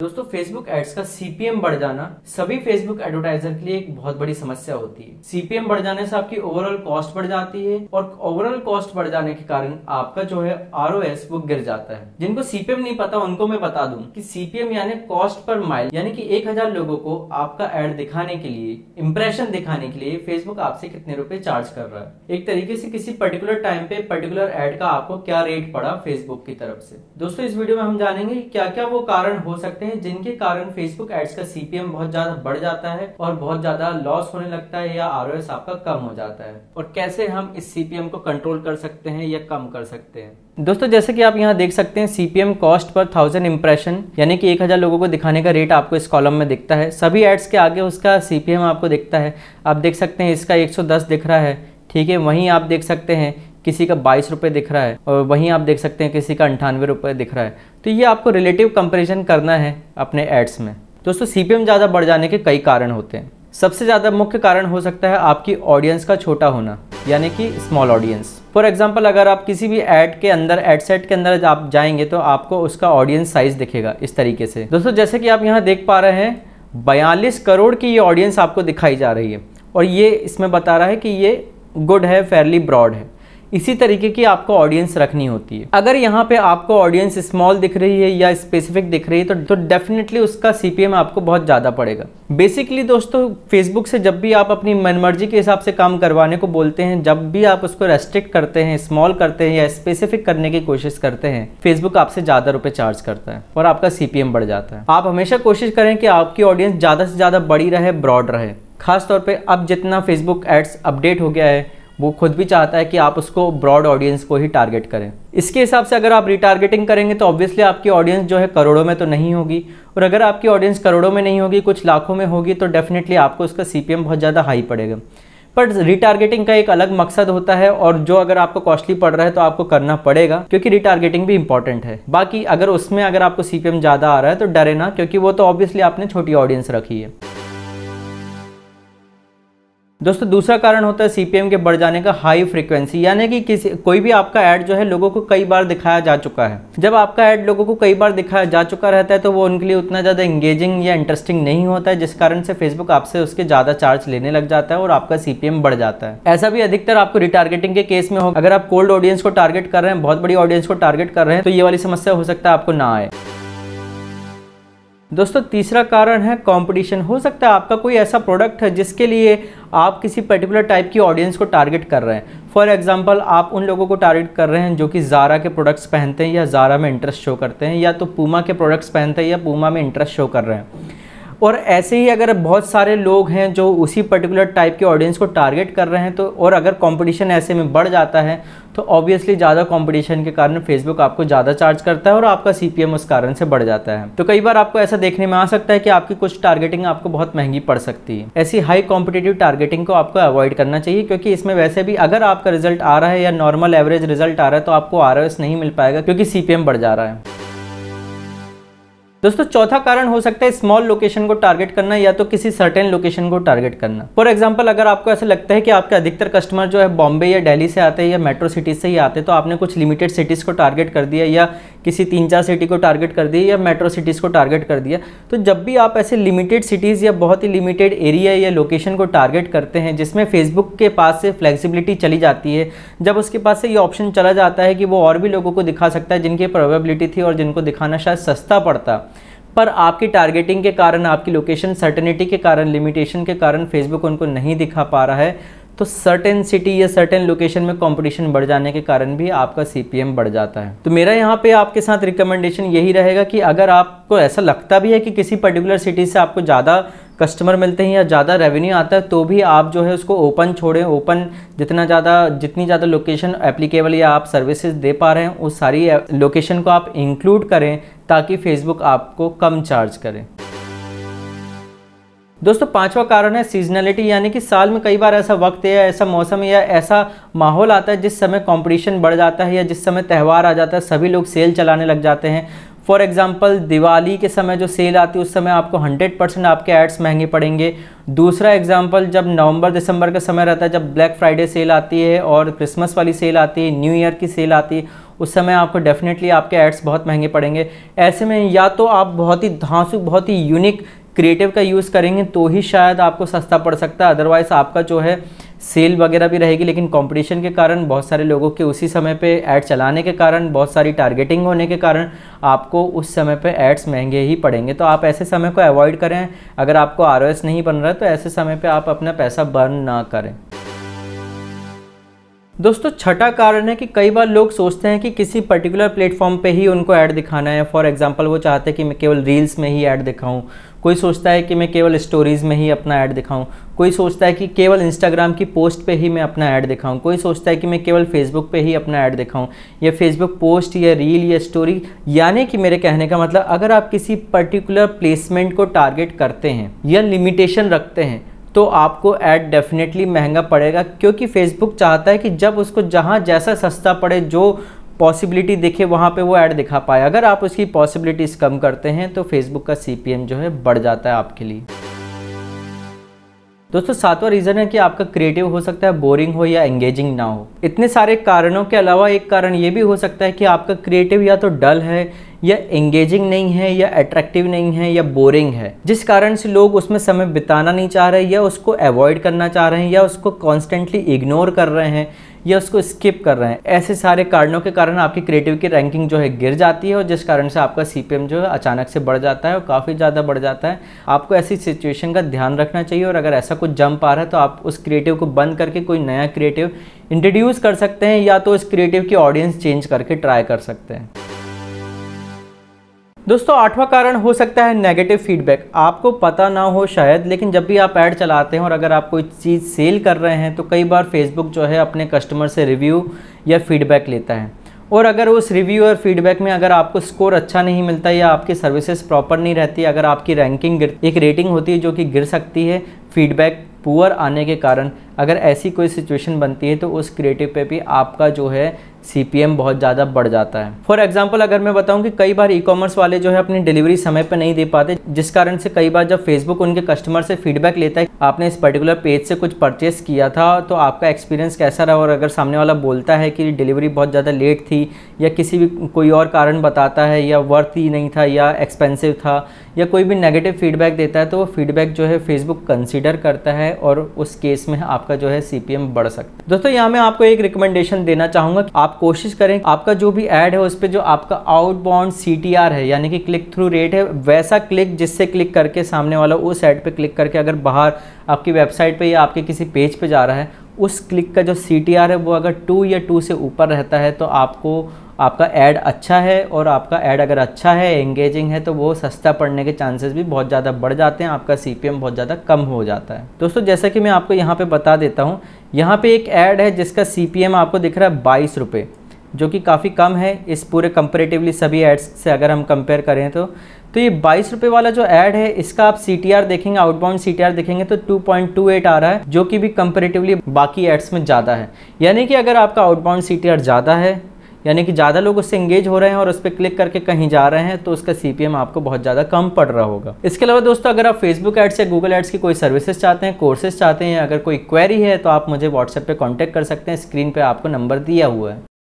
दोस्तों Facebook ads का CPM बढ़ जाना सभी फेसबुक एडवर्टाइजर के लिए एक बहुत बड़ी समस्या होती है सीपीएम बढ़ जाने से आपकी ओवरऑल कॉस्ट बढ़ जाती है और ओवरऑल कॉस्ट बढ़ जाने के कारण आपका जो है आर वो गिर जाता है जिनको सीपीएम नहीं पता उनको मैं बता दूं कि सीपीएम यानी कॉस्ट पर माइल यानी कि एक हजार को आपका एड दिखाने के लिए इम्प्रेशन दिखाने के लिए फेसबुक आपसे कितने रूपए चार्ज कर रहा है एक तरीके से किसी पर्टिकुलर टाइम पे पर्टिकुलर एड का आपको क्या रेट पड़ा फेसबुक की तरफ से दोस्तों इस वीडियो में हम जानेंगे क्या क्या वो कारण हो सकते सकते हैं जिनके कारण फेसबुक एड्स का सीपीएम बहुत ज्यादा बढ़ जाता है और बहुत ज्यादा लॉस होने लगता है या आर आपका कम हो जाता है और कैसे हम इस सीपीएम को कंट्रोल कर सकते हैं या कम कर सकते हैं दोस्तों जैसे कि आप यहाँ देख सकते हैं CPM cost per thousand impression यानी कि एक हज़ार लोगों को दिखाने का रेट आपको इस कॉलम में दिखता है सभी एड्स के आगे उसका सीपीएम आपको दिखता है आप देख सकते हैं इसका 110 दिख रहा है ठीक है वहीं आप देख सकते हैं किसी का बाईस रुपये दिख रहा है और वहीं आप देख सकते हैं किसी का अंठानवे रुपये दिख रहा है तो ये आपको रिलेटिव कंपेरिजन करना है अपने एड्स में दोस्तों सी ज़्यादा बढ़ जाने के कई कारण होते हैं सबसे ज़्यादा मुख्य कारण हो सकता है आपकी ऑडियंस का छोटा होना यानी कि स्मॉल ऑडियंस फॉर एग्जाम्पल अगर आप किसी भी एड के अंदर एड सेट के अंदर आप जाएंगे तो आपको उसका ऑडियंस साइज दिखेगा इस तरीके से दोस्तों जैसे कि आप यहाँ देख पा रहे हैं बयालीस करोड़ की ये ऑडियंस आपको दिखाई जा रही है और ये इसमें बता रहा है कि ये गुड है फेयरली ब्रॉड है इसी तरीके की आपको ऑडियंस रखनी होती है अगर यहाँ पे आपको ऑडियंस स्मॉल दिख रही है या स्पेसिफिक दिख रही है तो, तो डेफिनेटली उसका सीपीएम आपको बहुत ज़्यादा पड़ेगा बेसिकली दोस्तों फेसबुक से जब भी आप अपनी मनमर्जी के हिसाब से काम करवाने को बोलते हैं जब भी आप उसको रेस्ट्रिक्ट करते हैं स्मॉल करते हैं या स्पेसिफिक करने की कोशिश करते हैं फेसबुक आपसे ज़्यादा रुपये चार्ज करता है और आपका सीपीएम बढ़ जाता है आप हमेशा कोशिश करें कि आपकी ऑडियंस ज़्यादा से ज़्यादा बड़ी रहे ब्रॉड रहे खासतौर पर अब जितना फेसबुक एड्स अपडेट हो गया है वो खुद भी चाहता है कि आप उसको ब्रॉड ऑडियंस को ही टारगेट करें इसके हिसाब से अगर आप रिटारगेटिंग करेंगे तो ऑब्वियसली आपकी ऑडियंस जो है करोड़ों में तो नहीं होगी और अगर आपकी ऑडियंस करोड़ों में नहीं होगी कुछ लाखों में होगी तो डेफिनेटली आपको उसका सी बहुत ज़्यादा हाई पड़ेगा बट रिटारगेटिंग का एक अलग मकसद होता है और जो अगर आपको कॉस्टली पड़ रहा है तो आपको करना पड़ेगा क्योंकि रिटारगेटिंग भी इंपॉर्टेंट है बाकी अगर उसमें अगर आपको सी ज़्यादा आ रहा है तो डरे ना क्योंकि वो तो ऑब्वियसली आपने छोटी ऑडियंस रखी है दोस्तों दूसरा कारण होता है सीपीएम के बढ़ जाने का हाई फ्रिक्वेंसी यानी कि किसी कोई भी आपका ऐड जो है लोगों को कई बार दिखाया जा चुका है जब आपका ऐड लोगों को कई बार दिखाया जा चुका रहता है तो वो उनके लिए उतना ज़्यादा इंगेजिंग या इंटरेस्टिंग नहीं होता है जिस कारण से फेसबुक आपसे उसके ज़्यादा चार्ज लेने लग जाता है और आपका सीपीएम बढ़ जाता है ऐसा भी अधिकतर आपको रिटारगेटिंग के केस में हो अगर आप कोल्ड ऑडियंस को टारगेट कर रहे हैं बहुत बड़ी ऑडियंस को टारगेट कर रहे हैं तो ये वाली समस्या हो सकता है आपको ना आए दोस्तों तीसरा कारण है कंपटीशन हो सकता है आपका कोई ऐसा प्रोडक्ट है जिसके लिए आप किसी पर्टिकुलर टाइप की ऑडियंस को टारगेट कर रहे हैं फॉर एग्जांपल आप उन लोगों को टारगेट कर रहे हैं जो कि जारा के प्रोडक्ट्स पहनते हैं या जारा में इंटरेस्ट शो करते हैं या तो पूमा के प्रोडक्ट्स पहनते हैं या पूमा में इंटरेस्ट शो कर रहे हैं और ऐसे ही अगर बहुत सारे लोग हैं जो उसी पर्टिकुलर टाइप के ऑडियंस को टारगेट कर रहे हैं तो और अगर कंपटीशन ऐसे में बढ़ जाता है तो ऑब्वियसली ज़्यादा कंपटीशन के कारण फेसबुक आपको ज़्यादा चार्ज करता है और आपका सी उस कारण से बढ़ जाता है तो कई बार आपको ऐसा देखने में आ सकता है कि आपकी कुछ टारगेटिंग आपको बहुत महंगी पड़ सकती है ऐसी हाई कॉम्पिटेटिव टारगेटिंग को आपको अवॉइड करना चाहिए क्योंकि इसमें वैसे भी अगर आपका रिजल्ट आ रहा है या नॉर्मल एवरेज रिजल्ट आ रहा है तो आपको आर नहीं मिल पाएगा क्योंकि सी बढ़ जा रहा है दोस्तों चौथा कारण हो सकता है स्मॉल लोकेशन को टारगेट करना या तो किसी सर्टेन लोकेशन को टारगेट करना फॉर एग्जाम्पल अगर आपको ऐसा लगता है कि आपके अधिकतर कस्टमर जो है बॉम्बे या डेली से आते हैं या मेट्रो सिटीज से ही आते हैं तो आपने कुछ लिमिटेड सिटीज़ को टारगेट कर दिया या किसी तीन चार सिटी को टारगेट कर दिया या मेट्रो सिटीज़ को टारगेट कर दिया तो जब भी आप ऐसे लिमिटेड सिटीज़ या बहुत ही लिमिटेड एरिया या लोकेशन को टारगेट करते हैं जिसमें फेसबुक के पास से फ्लेक्सिबिलिटी चली जाती है जब उसके पास से ये ऑप्शन चला जाता है कि वो और भी लोगों को दिखा सकता है जिनकी प्रोबेबिलिटी थी और जिनको दिखाना शायद सस्ता पड़ता पर आपकी टारगेटिंग के कारण आपकी लोकेशन सर्टनिटी के कारण लिमिटेशन के कारण फेसबुक उनको नहीं दिखा पा रहा है तो सर्टेन सिटी या सर्टेन लोकेशन में कंपटीशन बढ़ जाने के कारण भी आपका सीपीएम बढ़ जाता है तो मेरा यहाँ पे आपके साथ रिकमेंडेशन यही रहेगा कि अगर आपको ऐसा लगता भी है कि किसी पर्टिकुलर सिटी से आपको ज़्यादा कस्टमर मिलते हैं या ज़्यादा रेवेन्यू आता है तो भी आप जो है उसको ओपन छोड़ें ओपन जितना ज़्यादा जितनी ज़्यादा लोकेशन एप्लीकेबल या आप सर्विसेज दे पा रहे हैं उस सारी लोकेशन को आप इंक्लूड करें ताकि फेसबुक आपको कम चार्ज करें दोस्तों पांचवा कारण है सीजनलिटी यानी कि साल में कई बार ऐसा वक्त या ऐसा मौसम या ऐसा माहौल आता है जिस समय कंपटीशन बढ़ जाता है या जिस समय त्यौहार आ जाता है सभी लोग सेल चलाने लग जाते हैं फॉर एग्ज़ाम्पल दिवाली के समय जो सेल आती है उस समय आपको 100 परसेंट आपके एड्स महंगे पड़ेंगे दूसरा एग्ज़ाम्पल जब नवंबर दिसंबर का समय रहता है जब ब्लैक फ्राइडे सेल आती है और क्रिसमस वाली सेल आती है न्यू ईयर की सेल आती है उस समय आपको डेफिनेटली आपके एड्स बहुत महंगे पड़ेंगे ऐसे में या तो आप बहुत ही धांसुक बहुत ही यूनिक क्रिएटिव का यूज़ करेंगे तो ही शायद आपको सस्ता पड़ सकता है अदरवाइज़ आपका जो है सेल वगैरह भी रहेगी लेकिन कंपटीशन के कारण बहुत सारे लोगों के उसी समय पे ऐड चलाने के कारण बहुत सारी टारगेटिंग होने के कारण आपको उस समय पे एड्स महंगे ही पड़ेंगे तो आप ऐसे समय को अवॉइड करें अगर आपको आर नहीं बन रहा है तो ऐसे समय पर आप अपना पैसा बर्न ना करें दोस्तों छठा कारण है कि कई बार लोग सोचते हैं कि किसी पर्टिकुलर प्लेटफॉर्म पे ही उनको ऐड दिखाना है फॉर एग्जांपल वो चाहते हैं कि मैं केवल रील्स में ही ऐड दिखाऊं कोई सोचता है कि मैं केवल स्टोरीज़ में ही अपना ऐड दिखाऊं कोई सोचता है कि केवल इंस्टाग्राम की पोस्ट पे ही मैं अपना ऐड दिखाऊं कोई सोचता है कि मैं केवल फेसबुक पे ही अपना ऐड दिखाऊं या फेसबुक पोस्ट या रील या स्टोरी यानी कि मेरे कहने का मतलब अगर आप किसी पर्टिकुलर प्लेसमेंट को टारगेट करते हैं या लिमिटेशन रखते हैं तो आपको ऐड डेफिनेटली महंगा पड़ेगा क्योंकि फेसबुक चाहता है कि जब उसको जहाँ जैसा सस्ता पड़े जो पॉसिबिलिटी देखे वहाँ पे वो ऐड दिखा पाए अगर आप उसकी पॉसिबिलिटीज़ कम करते हैं तो फेसबुक का सी जो है बढ़ जाता है आपके लिए दोस्तों सातवां रीज़न है कि आपका क्रिएटिव हो सकता है बोरिंग हो या एंगेजिंग ना हो इतने सारे कारणों के अलावा एक कारण ये भी हो सकता है कि आपका क्रिएटिव या तो डल है या एंगेजिंग नहीं है या अट्रैक्टिव नहीं है या बोरिंग है जिस कारण से लोग उसमें समय बिताना नहीं चाह रहे या उसको अवॉइड करना चाह रहे हैं या उसको कॉन्स्टेंटली इग्नोर कर रहे हैं या उसको स्किप कर रहे हैं ऐसे सारे कारणों के कारण आपकी क्रिएटिव की रैंकिंग जो है गिर जाती है और जिस कारण से आपका सी जो है अचानक से बढ़ जाता है और काफ़ी ज़्यादा बढ़ जाता है आपको ऐसी सिचुएशन का ध्यान रखना चाहिए और अगर ऐसा कुछ जंप आ रहा है तो आप उस क्रिएटिव को बंद करके कोई नया क्रिएटिव इंट्रोड्यूस कर सकते हैं या तो इस क्रिएटिव की ऑडियंस चेंज करके ट्राई कर सकते हैं दोस्तों आठवां कारण हो सकता है नेगेटिव फीडबैक आपको पता ना हो शायद लेकिन जब भी आप ऐड चलाते हैं और अगर आप कोई चीज़ सेल कर रहे हैं तो कई बार फेसबुक जो है अपने कस्टमर से रिव्यू या फीडबैक लेता है और अगर उस रिव्यू और फीडबैक में अगर आपको स्कोर अच्छा नहीं मिलता या आपकी सर्विसेज प्रॉपर नहीं रहती अगर आपकी रैंकिंग एक रेटिंग होती है जो कि गिर सकती है फीडबैक पुअर आने के कारण अगर ऐसी कोई सिचुएशन बनती है तो उस क्रिएटिव पे भी आपका जो है सी बहुत ज़्यादा बढ़ जाता है फॉर एग्जाम्पल अगर मैं बताऊँ कि कई बार ई कॉमर्स वाले जो है अपनी डिलीवरी समय पर नहीं दे पाते जिस कारण से कई बार जब फेसबुक उनके कस्टमर से फीडबैक लेता है आपने इस पर्टिकुलर पेज से कुछ परचेस किया था तो आपका एक्सपीरियंस कैसा रहा और अगर सामने वाला बोलता है कि डिलीवरी बहुत ज़्यादा लेट थी या किसी भी कोई और कारण बताता है या वर्थ ही नहीं था या एक्सपेंसिव था या कोई भी नेगेटिव फीडबैक देता है तो वो फीडबैक जो है फेसबुक कंसिडर करता है और उस केस में आपका जो है सी बढ़ सकता है दोस्तों यहाँ मैं आपको एक रिकमेंडेशन देना चाहूँगा आप आप कोशिश करें आपका जो भी ऐड है उस पर जो आपका आउट बाउंड सी है यानी कि क्लिक थ्रू रेट है वैसा क्लिक जिससे क्लिक करके सामने वाला उस ऐड पर क्लिक करके अगर बाहर आपकी वेबसाइट पर या आपके किसी पेज पर जा रहा है उस क्लिक का जो सी है वो अगर टू या टू से ऊपर रहता है तो आपको आपका ऐड अच्छा है और आपका ऐड अगर अच्छा है एंगेजिंग है तो वो सस्ता पड़ने के चांसेस भी बहुत ज़्यादा बढ़ जाते हैं आपका सी बहुत ज़्यादा कम हो जाता है दोस्तों जैसा कि मैं आपको यहाँ पर बता देता हूँ यहाँ पर एक ऐड है जिसका सी आपको दिख रहा है बाईस रुपये जो कि काफ़ी कम है इस पूरे कंपेरेटिवली सभी एड्स से अगर हम कंपेयर करें तो तो ये बाईस रुपये वाला जो ऐड है इसका आप सी देखेंगे आउटबाउंड सी देखेंगे तो 2.28 आ रहा है जो कि भी कंपेरेटिवली बाकी एड्स में ज़्यादा है यानी कि अगर आपका आउटबाउंड सी ज़्यादा है यानी कि ज़्यादा लोग उससे इंगेज हो रहे हैं और उस पर क्लिक करके कहीं जा रहे हैं तो उसका सी आपको बहुत ज़्यादा कम पड़ रहा होगा इसके अलावा दोस्तों अगर आप फेसबुक एड्स या गूगल एड्स की कोई सर्विसेज चाहते हैं कोर्सेज चाहते हैं अगर कोई क्वेरी है तो आप मुझे व्हाट्सएप पर कॉन्टैक्ट कर सकते हैं स्क्रीन पर आपको नंबर दिया हुआ है